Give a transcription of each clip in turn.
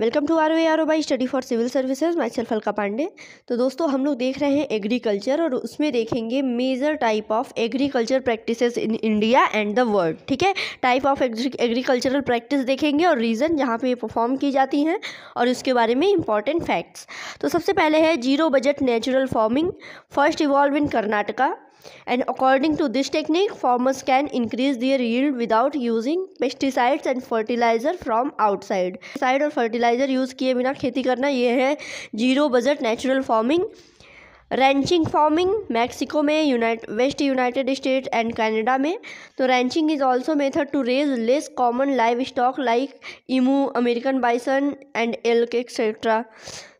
welcome to R O R O by study for civil services myself Alka Pandey तो दोस्तों हम लोग देख रहे हैं एग्रीकल्चर और उसमें देखेंगे major type of agriculture practices in India and the world ठीक है टाइप ऑफ एग्रीकल्चरल प्रैक्टिस देखेंगे और रीज़न जहाँ पे ये परफॉर्म की जाती हैं और उसके बारे में इंपॉर्टेंट फैक्ट्स तो सबसे पहले है zero budget natural farming first evolve in Karnataka and according to this technique farmers can increase their yield without using pesticides and fertilizer from outside side और फर्टिलाइजर यूज़ किए बिना खेती करना यह है zero budget natural farming ranching farming Mexico में unite west united state and Canada में तो ranching is also method to raise less common live stock like emu American bison and elk etcetera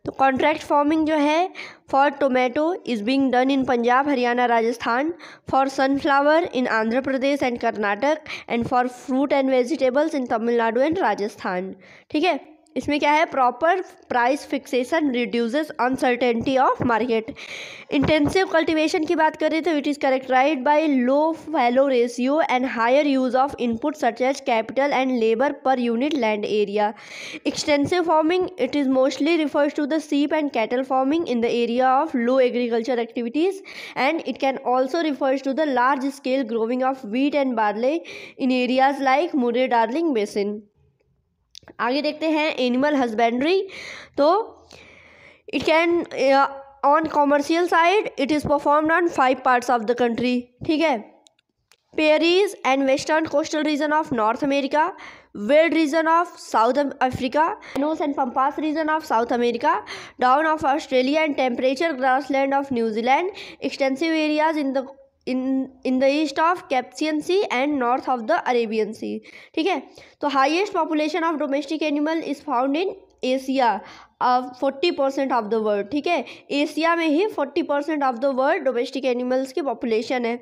तो कॉन्ट्रैक्ट फार्मिंग जो है for tomato is being done in Punjab Haryana Rajasthan for sunflower in Andhra Pradesh and Karnataka and for fruit and vegetables in Tamil Nadu and Rajasthan ठीक है इसमें क्या है proper price fixation reduces uncertainty of market intensive cultivation की बात करें तो it is characterised by low fallow ratio and higher use of input such as capital and labour per unit land area extensive farming it is mostly refers to the sheep and cattle farming in the area of low agriculture activities and it can also refers to the large scale growing of wheat and barley in areas like Murray Darling basin आगे देखते हैं animal husbandry तो it can on commercial side it is perform on five parts of the country ठीक है prairies and western coastal region of North America weld region of South Africa llanos and pampas region of South America down of Australia and temperature grass land of New Zealand extensive areas in the in in the east of Caspian sea and north of the Arabian sea ठीक है तो highest population of domestic animal is found in Asia of forty percent of the world ठीक है Asia में ही forty percent of the world domestic animals की population है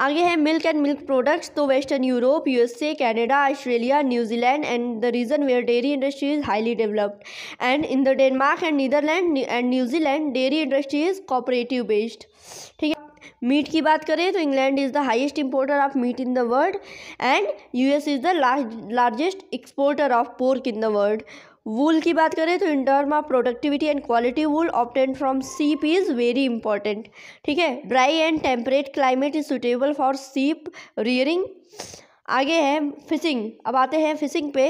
आगे है मिल्क एंड मिल्क प्रोडक्ट्स तो western Europe USA Canada Australia New Zealand and the region where dairy industry is highly developed and in the Denmark and Netherland and New Zealand dairy industry is cooperative based ठीक है meat की बात करें तो England is the highest importer of meat in the world and U S is the largest exporter of pork in the world wool की बात करें तो इन term of productivity and quality wool obtain from sheep is very important ठीक है dry and temperate climate is suitable for sheep rearing आगे है fishing अब आते हैं फिशिंग पे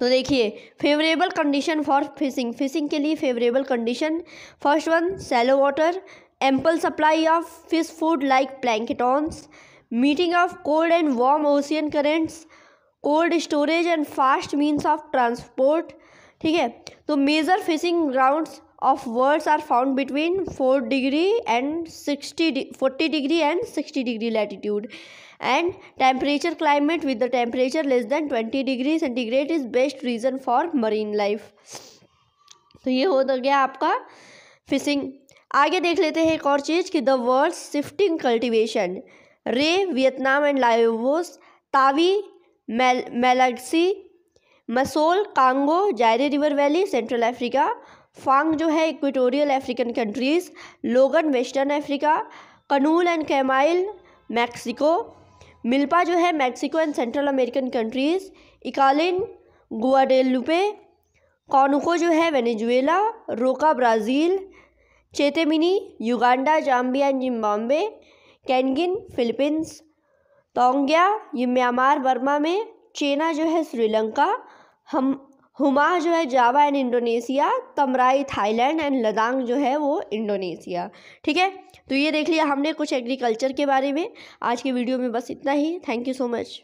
तो देखिए favourable condition for fishing fishing के लिए favourable condition first one shallow water ample supply of fish food like planktons, meeting of cold and warm ocean currents, cold storage and fast means of transport ठीक है तो major fishing grounds of world are found between four degree and sixty forty degree and sixty degree latitude and temperature climate with the temperature less than twenty degree centigrade is best region for marine life तो ये हो तो गया आपका fishing आगे देख लेते हैं एक और चीज़ कि the world shifting cultivation ray Vietnam and Laos tavy मेल मेलाक्सी masole Congo Zaire river valley Central Africa fang जो है equatorial African countries logan western Africa कनूल एंड कैमाइल मैक्सिको मिल्पा जो है Mexico and Central American countries इकालिन Guadeloupe conuco जो है Venezuela roca Brazil chitemene Uganda Zambia Zimbabwe kaingin Philippines taungya Myanmar Burma में चेना जो है श्रीलंका हम हुमा जो है Java and Indonesia tamrai Thailand and ladang जो है वो इंडोनेशिया ठीक है तो ये देख लिया हमने कुछ एग्रीकल्चर के बारे में आज के वीडियो में बस इतना ही थैंक यू सो मच